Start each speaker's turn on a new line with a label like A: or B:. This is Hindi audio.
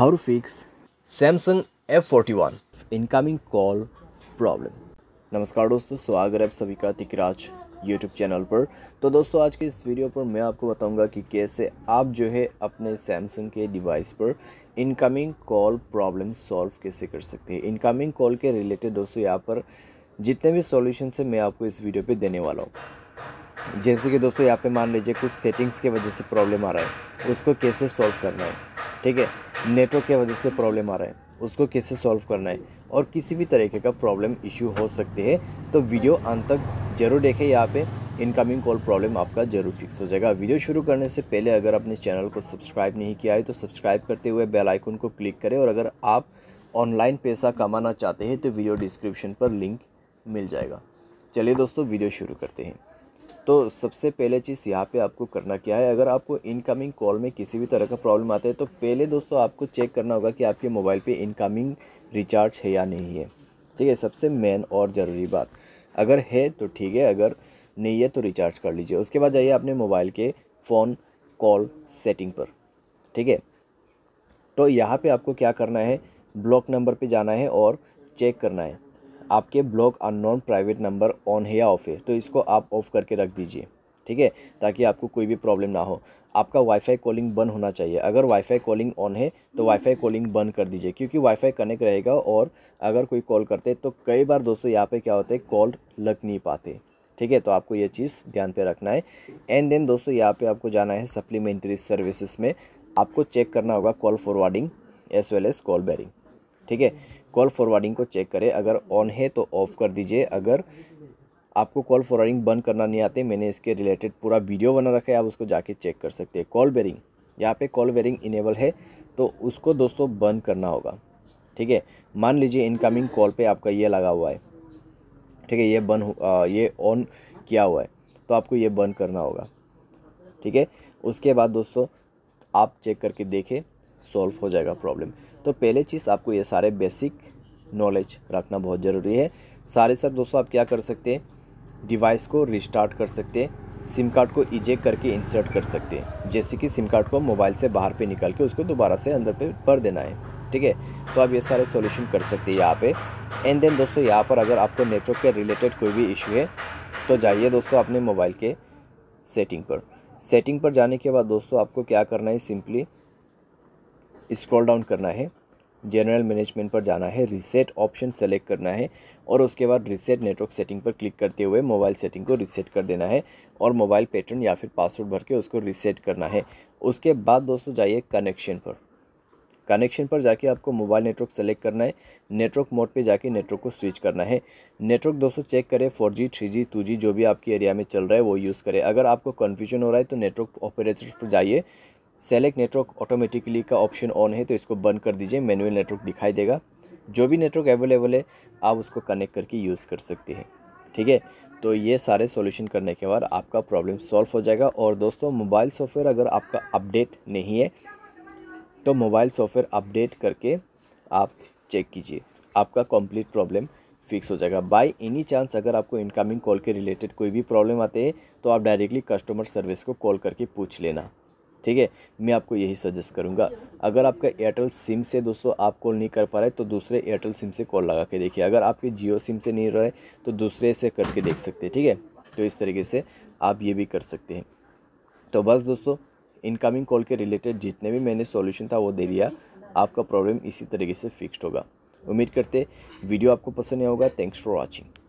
A: how fix Samsung F forty one incoming call problem नमस्कार दोस्तों स्वागत है आप सभी का तिकराज यूट्यूब चैनल पर तो दोस्तों आज के इस वीडियो पर मैं आपको बताऊंगा कि कैसे आप जो है अपने सैमसंग के डिवाइस पर इनकमिंग कॉल प्रॉब्लम सॉल्व कैसे कर सकते हैं इनकमिंग कॉल के रिलेटेड दोस्तों यहाँ पर जितने भी सॉल्यूशन है मैं आपको इस वीडियो पे देने वाला हूँ जैसे कि दोस्तों यहाँ पे मान लीजिए कुछ सेटिंग्स के वजह से प्रॉब्लम आ रहा है उसको कैसे सॉल्व करना है ठीक है नेटवर्क की वजह से प्रॉब्लम आ रहा है उसको कैसे सॉल्व करना है और किसी भी तरीके का प्रॉब्लम इशू हो सकती है तो वीडियो अंत तक जरूर देखें यहाँ पे इनकमिंग कॉल प्रॉब्लम आपका जरूर फिक्स हो जाएगा वीडियो शुरू करने से पहले अगर आपने चैनल को सब्सक्राइब नहीं किया है तो सब्सक्राइब करते हुए बेल आइकन को क्लिक करें और अगर आप ऑनलाइन पैसा कमाना चाहते हैं तो वीडियो डिस्क्रिप्शन पर लिंक मिल जाएगा चलिए दोस्तों वीडियो शुरू करते हैं तो सबसे पहले चीज़ यहाँ पे आपको करना क्या है अगर आपको इनकमिंग कॉल में किसी भी तरह का प्रॉब्लम आता है तो पहले दोस्तों आपको चेक करना होगा कि आपके मोबाइल पे इनकमिंग रिचार्ज है या नहीं है ठीक है सबसे मेन और ज़रूरी बात अगर है तो ठीक है अगर नहीं है तो रिचार्ज कर लीजिए उसके बाद जाइए अपने मोबाइल के फ़ोन कॉल सेटिंग पर ठीक है तो यहाँ पर आपको क्या करना है ब्लॉक नंबर पर जाना है और चेक करना है आपके block unknown private number on है या ऑफ है तो इसको आप ऑफ़ करके रख दीजिए ठीक है ताकि आपको कोई भी प्रॉब्लम ना हो आपका वाईफाई कॉलिंग बंद होना चाहिए अगर वाईफाई कॉलिंग ऑन है तो वाईफाई कॉलिंग बंद कर दीजिए क्योंकि वाईफाई कनेक्ट रहेगा और अगर कोई कॉल करते तो कई बार दोस्तों यहाँ पे क्या होते हैं कॉल लग नहीं पाते ठीक है तो आपको ये चीज़ ध्यान पे रखना है एंड देन दोस्तों यहाँ पे आपको जाना है सप्लीमेंट्री सर्विसेज में आपको चेक करना होगा call forwarding as well as call barring ठीक है कॉल फॉरवर्डिंग को चेक करें अगर ऑन है तो ऑफ़ कर दीजिए अगर आपको कॉल फॉरवर्डिंग बंद करना नहीं आते मैंने इसके रिलेटेड पूरा वीडियो बना रखा है आप उसको जाके चेक कर सकते हैं कॉल बेरिंग यहाँ पे कॉल बेरिंग इनेबल है तो उसको दोस्तों बंद करना होगा ठीक है मान लीजिए इनकमिंग कॉल पे आपका ये लगा हुआ है ठीक है ये बंद ये ऑन किया हुआ है तो आपको ये बंद करना होगा ठीक है उसके बाद दोस्तों आप चेक करके देखें सॉल्व हो जाएगा प्रॉब्लम तो पहले चीज़ आपको ये सारे बेसिक नॉलेज रखना बहुत ज़रूरी है सारे साथ दोस्तों आप क्या कर सकते हैं डिवाइस को रिस्टार्ट कर सकते हैं सिम कार्ड को इजेक्ट करके इंसर्ट कर सकते हैं जैसे कि सिम कार्ड को मोबाइल से बाहर पे निकाल के उसको दोबारा से अंदर पे भर देना है ठीक है तो आप ये सारे सॉल्यूशन कर सकते हैं यहाँ पे एंड देन दोस्तों यहाँ पर अगर आपको नेटवर्क के रिलेटेड कोई भी इशू है तो जाइए दोस्तों अपने मोबाइल के सेटिंग पर सेटिंग पर जाने के बाद दोस्तों आपको क्या करना है सिंपली स्क्रॉल डाउन करना है जनरल मैनेजमेंट पर जाना है रीसेट ऑप्शन सेलेक्ट करना है और उसके बाद रीसेट नेटवर्क सेटिंग पर क्लिक करते हुए मोबाइल सेटिंग को रीसेट कर देना है और मोबाइल पैटर्न या फिर पासवर्ड भर के उसको रीसेट करना है उसके बाद दोस्तों जाइए कनेक्शन पर कनेक्शन पर जाके आपको मोबाइल नेटवर्क सेलेक्ट करना है नेटवर्क मोड पे जाके नेटवर्क को स्विच करना है नेटवर्क दोस्तों चेक करें four G three G two G जो भी आपके एरिया में चल रहा है वो यूज़ करें अगर आपको कन्फ्यूजन हो रहा है तो नेटवर्क ऑपरेटर्स पर जाइए सेलेक्ट नेटवर्क ऑटोमेटिकली का ऑप्शन ऑन है तो इसको बंद कर दीजिए मैनुअल नेटवर्क दिखाई देगा जो भी नेटवर्क अवेलेबल है आप उसको कनेक्ट करके यूज़ कर सकते हैं ठीक है तो ये सारे सॉल्यूशन करने के बाद आपका प्रॉब्लम सॉल्व हो जाएगा और दोस्तों मोबाइल सॉफ्टवेयर अगर आपका अपडेट नहीं है तो मोबाइल सॉफ्टवेयर अपडेट करके आप चेक कीजिए आपका कंप्लीट प्रॉब्लम फिक्स हो जाएगा बाय एनी चांस अगर आपको इनकमिंग कॉल के रिलेटेड कोई भी प्रॉब्लम आते हैं तो आप डायरेक्टली कस्टमर सर्विस को कॉल करके पूछ लेना ठीक है मैं आपको यही सजेस्ट करूँगा अगर आपका एयरटेल सिम से दोस्तों आप कॉल नहीं कर पा रहे तो दूसरे एयरटेल सिम से कॉल लगा के देखिए अगर आपके जियो सिम से नहीं रहे तो दूसरे से करके देख सकते हैं ठीक है तो इस तरीके से आप ये भी कर सकते हैं तो बस दोस्तों इनकमिंग कॉल के रिलेटेड जितने भी मैंने सोल्यूशन था वो दे दिया आपका प्रॉब्लम इसी तरीके से फिक्सड होगा उम्मीद करते वीडियो आपको पसंद नहीं होगा थैंक्स फॉर वॉचिंग